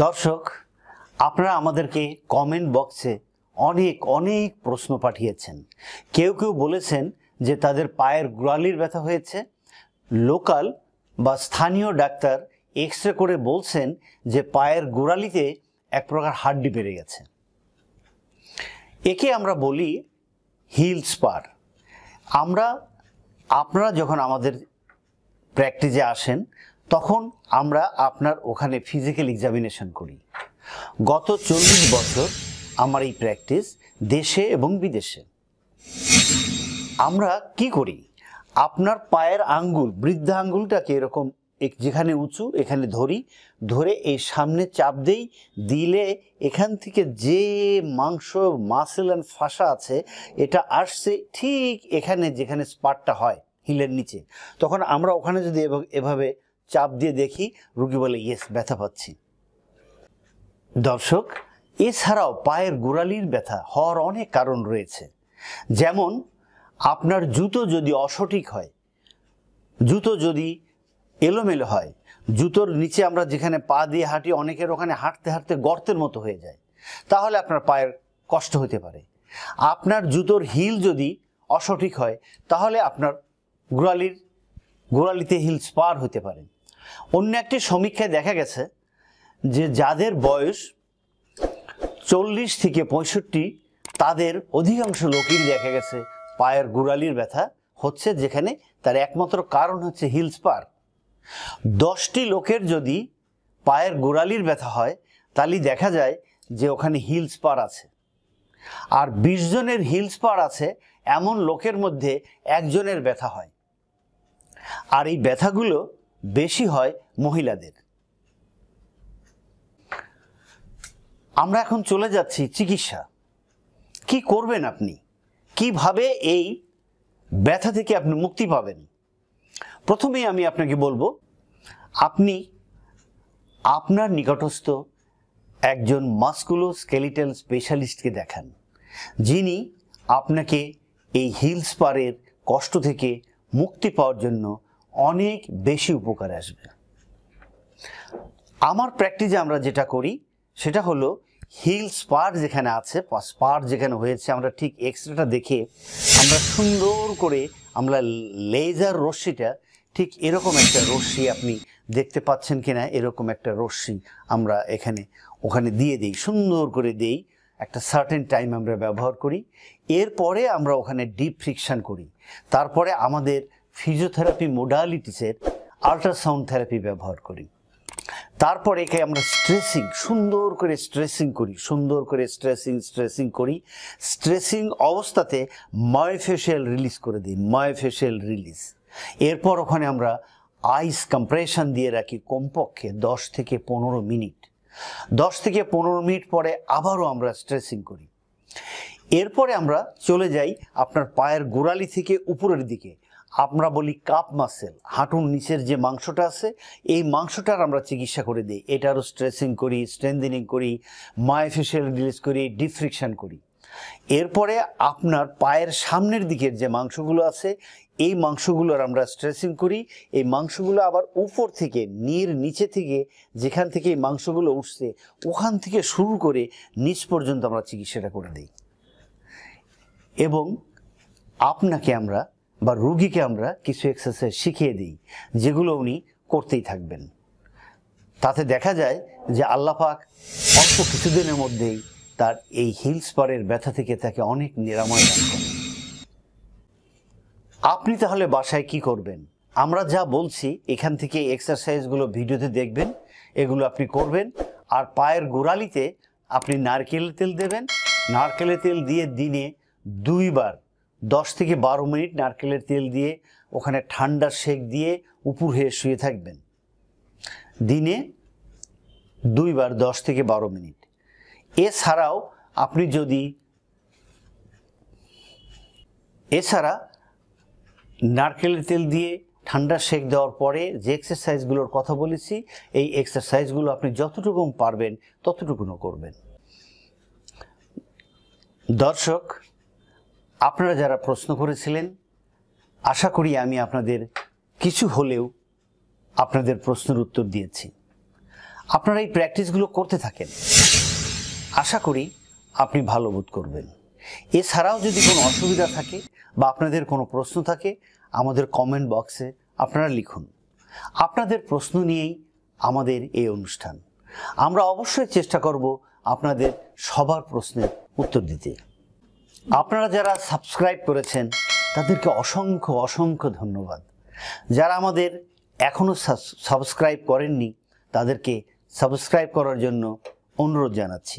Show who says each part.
Speaker 1: দর্শক আপনারা আমাদেরকে কমেন্ট বক্সে অনেক অনেক প্রশ্ন পাঠিয়েছেন কেউ কেউ বলেছেন যে তাদের পায়ের গোড়ালির ব্যথা হয়েছে লোকাল বা স্থানীয় ডাক্তার এক্স রে করে বলছেন যে পায়ের গোড়ালিতে এক প্রকার হাড্ডি বেড়ে গেছে একে আমরা বলি হিল স্পার আমরা আপনারা যখন আমাদের প্র্যাকটিসে আসেন তখন আমরা আপনার ওখানে ফিজিক্যাল এক্সামিনেশন করি গত চল্লিশ বছর আমার এই প্র্যাকটিস দেশে এবং বিদেশে আমরা কি করি আপনার পায়ের আঙ্গুল বৃদ্ধা আঙ্গুলটাকে এরকম যেখানে উঁচু এখানে ধরি ধরে এই সামনে চাপ দেই দিলে এখান থেকে যে মাংস মাসেল অ্যান্ড ফাঁসা আছে এটা আসছে ঠিক এখানে যেখানে স্পাটটা হয় হিলের নিচে তখন আমরা ওখানে যদি এভাবে চাপ দিয়ে দেখি রুগী বলে ইয়েস ব্যথা পাচ্ছি দর্শক এছাড়াও পায়ের গোড়ালির ব্যথা হওয়ার অনেক কারণ রয়েছে যেমন আপনার জুতো যদি অসঠিক হয় জুতো যদি এলোমেলো হয় জুতোর নিচে আমরা যেখানে পা দিয়ে হাঁটি অনেকের ওখানে হাঁটতে হাঁটতে গর্তের মতো হয়ে যায় তাহলে আপনার পায়ের কষ্ট হতে পারে আপনার জুতোর হিল যদি অসঠিক হয় তাহলে আপনার গোড়ালির গোড়ালিতে হিল স্পার হতে পারে অন্য একটি সমীক্ষায় দেখা গেছে যে যাদের বয়স চল্লিশ থেকে পঁয়ষট্টি তাদের অধিকাংশ লোকেরই দেখা গেছে পায়ের গোড়ালির ব্যথা হচ্ছে যেখানে তার একমাত্র কারণ হচ্ছে হিলস পার দশটি লোকের যদি পায়ের গোড়ালির ব্যথা হয় তাহলে দেখা যায় যে ওখানে হিলস পার আছে আর বিশ জনের হিলস পার আছে এমন লোকের মধ্যে একজনের ব্যথা হয় আর এই ব্যথাগুলো বেশি হয় মহিলাদের আমরা এখন চলে যাচ্ছি চিকিৎসা কি করবেন আপনি কিভাবে এই ব্যথা থেকে আপনি মুক্তি পাবেন প্রথমেই আমি আপনাকে বলবো আপনি আপনার নিকটস্থ একজন মাস্কুলো স্কেলিটাল স্পেশালিস্টকে দেখান যিনি আপনাকে এই হিলস পারের কষ্ট থেকে মুক্তি পাওয়ার জন্য অনেক বেশি উপকারে আসবে আমার প্র্যাকটিসে আমরা যেটা করি সেটা হলো হিল স্পার যেখানে আছে স্পার যেখানে হয়েছে আমরা ঠিক এক্সরেটা দেখে আমরা সুন্দর করে আমরা লেজার রশ্মিটা ঠিক এরকম একটা রশ্মি আপনি দেখতে পাচ্ছেন কি না এরকম একটা রশ্মি আমরা এখানে ওখানে দিয়ে দিই সুন্দর করে দেই একটা সার্টেন টাইম আমরা ব্যবহার করি এরপরে আমরা ওখানে ডিপ ফ্রিকশান করি তারপরে আমাদের ফিজিওথেরাপি মোডালিটিসের আল্ট্রাসাউন্ড থেরাপি ব্যবহার করি তারপর একে আমরা স্ট্রেসিং সুন্দর করে স্ট্রেসিং করি সুন্দর করে স্ট্রেসিং স্ট্রেসিং করি স্ট্রেসিং অবস্থাতে মায়োফেশিয়াল রিলিজ করে দিই মায়োফেশিয়াল রিলিজ এরপর ওখানে আমরা আইস কম্প্রেশন দিয়ে রাখি কমপক্ষে দশ থেকে পনেরো মিনিট দশ থেকে পনেরো মিনিট পরে আবারও আমরা স্ট্রেসিং করি এরপরে আমরা চলে যাই আপনার পায়ের গোড়ালি থেকে উপরের দিকে আমরা বলি কাপ মাসেল হাঁটুর নিচের যে মাংসটা আছে এই মাংসটার আমরা চিকিৎসা করে দিই এটারও স্ট্রেসিং করি স্ট্রেন্দেনিং করি মায়োফেশিয়াল রিলিজ করি ডিফ্রিকশান করি এরপরে আপনার পায়ের সামনের দিকের যে মাংসগুলো আছে এই মাংসগুলোর আমরা স্ট্রেসিং করি এই মাংসগুলো আবার উপর থেকে নির নিচে থেকে যেখান থেকে এই মাংসগুলো উঠছে ওখান থেকে শুরু করে নিচ পর্যন্ত আমরা চিকিৎসাটা করে দিই এবং আপনাকে আমরা বা রুগীকে আমরা কিছু এক্সারসাইজ শিখিয়ে দিই যেগুলো উনি করতেই থাকবেন তাতে দেখা যায় যে আল্লাপাক অল্প কিছুদিনের মধ্যেই তার এই হিলস পারের ব্যথা থেকে তাকে অনেক নিরাময় রাখেন আপনি তাহলে বাসায় কি করবেন আমরা যা বলছি এখান থেকে এক্সারসাইজগুলো ভিডিওতে দেখবেন এগুলো আপনি করবেন আর পায়ের গোড়ালিতে আপনি নারকেল তেল দেবেন নারকেলের তেল দিয়ে দিনে দুইবার দশ থেকে বারো মিনিট নারকেলের তেল দিয়ে ওখানে ঠান্ডা সেক দিয়ে উপুর হয়ে শুয়ে থাকবেন দিনে দুইবার দশ থেকে বারো মিনিট এছাড়াও আপনি যদি এছাড়া নারকেলের তেল দিয়ে ঠান্ডা সেক দেওয়ার পরে যে এক্সারসাইজগুলোর কথা বলেছি এই এক্সারসাইজগুলো আপনি যতটুকু পারবেন ততটুকুনও করবেন দর্শক আপনারা যারা প্রশ্ন করেছিলেন আশা করি আমি আপনাদের কিছু হলেও আপনাদের প্রশ্নের উত্তর দিয়েছি আপনারা এই প্র্যাকটিসগুলো করতে থাকেন আশা করি আপনি ভালো বোধ করবেন এছাড়াও যদি কোনো অসুবিধা থাকে বা আপনাদের কোনো প্রশ্ন থাকে আমাদের কমেন্ট বক্সে আপনারা লিখুন আপনাদের প্রশ্ন নিয়েই আমাদের এই অনুষ্ঠান আমরা অবশ্যই চেষ্টা করব আপনাদের সবার প্রশ্নের উত্তর দিতে আপনারা যারা সাবস্ক্রাইব করেছেন তাদেরকে অসংখ্য অসংখ্য ধন্যবাদ যারা আমাদের এখনও সাবস্ক্রাইব করেননি তাদেরকে সাবস্ক্রাইব করার জন্য অনুরোধ জানাচ্ছি